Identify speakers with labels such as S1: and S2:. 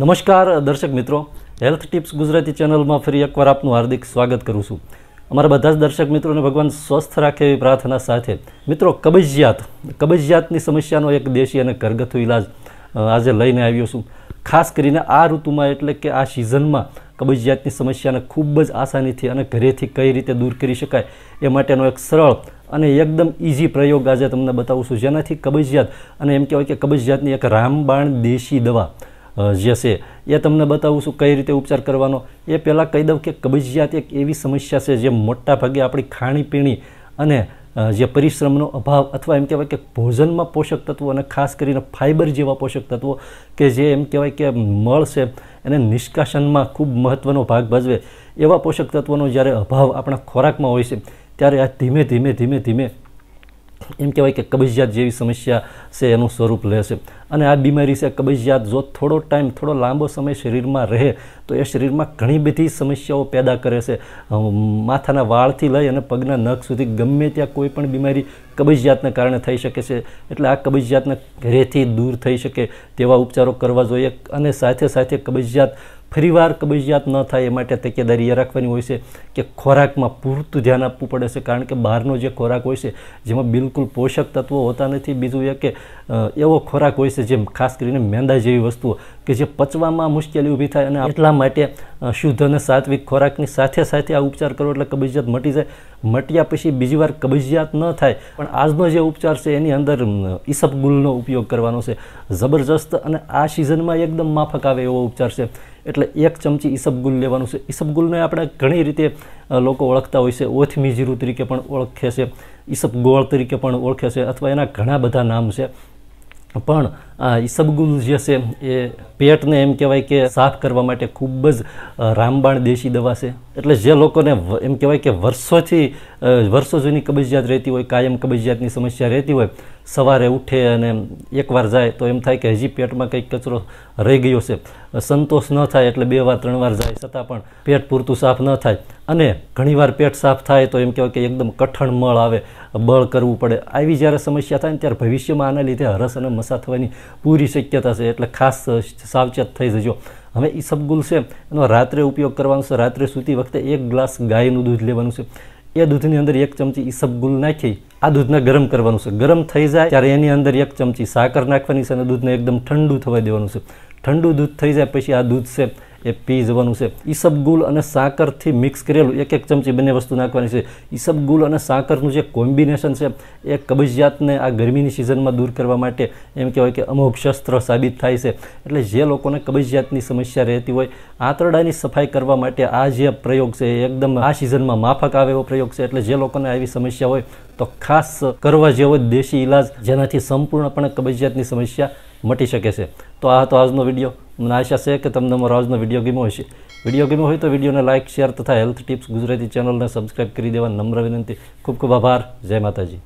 S1: નમસ્કાર દર્શક મિત્રો હેલ્થ ટિપ્સ ગુજરાતી ચેનલમાં ફરી એકવાર આપનું હાર્દિક સ્વાગત કરું છું અમારા બધા જ દર્શક મિત્રોને ભગવાન સ્વસ્થ રાખે એવી પ્રાર્થના સાથે મિત્રો કબજિયાત કબજિયાતની સમસ્યાનો એક દેશી અને ઘરગથ્થુ ઇલાજ આજે લઈને આવ્યો છું ખાસ કરીને આ ઋતુમાં એટલે કે આ સિઝનમાં કબજિયાતની સમસ્યાને ખૂબ જ આસાનીથી અને ઘરેથી કઈ રીતે દૂર કરી શકાય એ માટેનો એક સરળ અને એકદમ ઇઝી પ્રયોગ આજે તમને બતાવું છું જેનાથી કબજિયાત અને એમ કહેવાય કે કબજિયાતની એક રામબાણ દેશી દવા જે છે એ તમને બતાવું છું કઈ રીતે ઉપચાર કરવાનો એ પહેલાં કહી દઉં કે કબજિયાત એક એવી સમસ્યા છે જે મોટાભાગે આપણી ખાણીપીણી અને જે પરિશ્રમનો અભાવ અથવા એમ કહેવાય કે ભોજનમાં પોષક તત્વો અને ખાસ કરીને ફાઇબર જેવા પોષક તત્વો કે જે એમ કહેવાય કે મળ છે એને નિષ્કાશનમાં ખૂબ મહત્ત્વનો ભાગ ભજવે એવા પોષક તત્વોનો જ્યારે અભાવ આપણા ખોરાકમાં હોય છે ત્યારે આ ધીમે ધીમે ધીમે ધીમે એમ કહેવાય કે કબજિયાત જેવી સમસ્યા છે એનું સ્વરૂપ લે છે અને આ બીમારી છે કબજિયાત જો થોડો ટાઈમ થોડો લાંબો સમય શરીરમાં રહે તો એ શરીરમાં ઘણી બધી સમસ્યાઓ પેદા કરે છે માથાના વાળથી લઈ અને પગના નખ સુધી ગમે ત્યાં કોઈ પણ બીમારી કબજિયાતને કારણે થઈ શકે છે એટલે આ કબજિયાતને ઘરેથી દૂર થઈ શકે તેવા ઉપચારો કરવા જોઈએ અને સાથે સાથે કબજિયાત ફરીવાર કબજિયાત ન થાય એ માટે તકેદારી એ રાખવાની હોય છે કે ખોરાકમાં પૂરતું ધ્યાન આપવું પડે છે કારણ કે બહારનો જે ખોરાક હોય છે જેમાં બિલકુલ પોષક તત્વો હોતા નથી બીજું એ કે એવો ખોરાક હોય છે જેમ ખાસ કરીને મેંદા જેવી વસ્તુઓ કે જે પચવામાં મુશ્કેલી ઊભી થાય અને એટલા માટે શુદ્ધ અને સાત્વિક ખોરાકની સાથે સાથે આ ઉપચાર કરો એટલે કબજિયાત મટી જાય મટ્યા પછી બીજી વાર કબજિયાત ન થાય પણ આજનો જે ઉપચાર છે એની અંદર ઈસપગુલનો ઉપયોગ કરવાનો છે જબરજસ્ત અને આ સિઝનમાં એકદમ માફક આવે એવો ઉપચાર છે એટલે એક ચમચી ઈસબગુલ લેવાનું છે ઈસબગુલને આપણે ઘણી રીતે લોકો ઓળખતા હોય છે ઓથમી જીરું તરીકે પણ ઓળખે છે ઈસબગોળ તરીકે પણ ઓળખે છે અથવા એના ઘણા બધા નામ છે પણ આ ઈસબગુલ જે છે એ પેટને એમ કહેવાય કે સાફ કરવા માટે ખૂબ જ રામબાણ દેશી દવા છે એટલે જે લોકોને એમ કહેવાય કે વર્ષોથી વર્ષો જૂની કબજિયાત રહેતી હોય કાયમ કબજિયાતની સમસ્યા રહેતી હોય સવારે ઉઠે અને એકવાર જાય તો એમ થાય કે હજી પેટમાં કંઈક કચરો રહી ગયો છે સંતોષ ન થાય એટલે બે વાર ત્રણ વાર જાય છતાં પણ પેટ પૂરતું સાફ ન થાય અને ઘણીવાર પેટ સાફ થાય તો એમ કહેવાય કે એકદમ કઠણ મળ આવે બળ કરવું પડે આવી જ્યારે સમસ્યા થાય ને ત્યારે ભવિષ્યમાં આના લીધે હરસ અને મસા થવાની પૂરી શક્યતા છે એટલે ખાસ સાવચેત થઈ જજો હવે એ સબગુલ છે એનો રાત્રે ઉપયોગ કરવાનો છે રાત્રે સૂતી વખતે એક ગ્લાસ ગાયનું દૂધ લેવાનું છે એ દૂધની અંદર એક ચમચી ઈસબગુલ નાખી આ દૂધને ગરમ કરવાનું છે ગરમ થઈ જાય ત્યારે એની અંદર એક ચમચી સાકર નાખવાની છે અને દૂધને એકદમ ઠંડુ થવા દેવાનું છે ઠંડુ દૂધ થઈ જાય પછી આ દૂધ છે એ પી જવાનું છે ઈસબગુલ અને સાકરથી મિક્સ કરેલું એક એક ચમચી બંને વસ્તુ નાખવાની છે ઈસબગુલ અને સાકરનું જે કોમ્બિનેશન છે એ કબજિયાતને આ ગરમીની સિઝનમાં દૂર કરવા માટે એમ કહેવાય કે અમુક શસ્ત્ર સાબિત થાય છે એટલે જે લોકોને કબજિયાતની સમસ્યા રહેતી હોય આંતરડાની સફાઈ કરવા માટે આ જે પ્રયોગ છે એ એકદમ આ સિઝનમાં માફક આવે એવો પ્રયોગ છે એટલે જે લોકોને આવી સમસ્યા હોય તો ખાસ કરવા જેવો દેશી ઇલાજ જેનાથી સંપૂર્ણપણે કબજિયાતની સમસ્યા મટી શકે છે તો આ હતો આજનો વિડીયો મને આશા છે કે તમને મારો આજનો વિડીયો ગમ્યો હશે વિડીયો ગમ્યો હોય તો વિડીયોને લાઇક શેર તથા હેલ્થ ટિપ્સ ગુજરાતી ચેનલને સબસ્ક્રાઈબ કરી દેવા નમ્ર વિનંતી ખૂબ ખૂબ આભાર જય માતાજી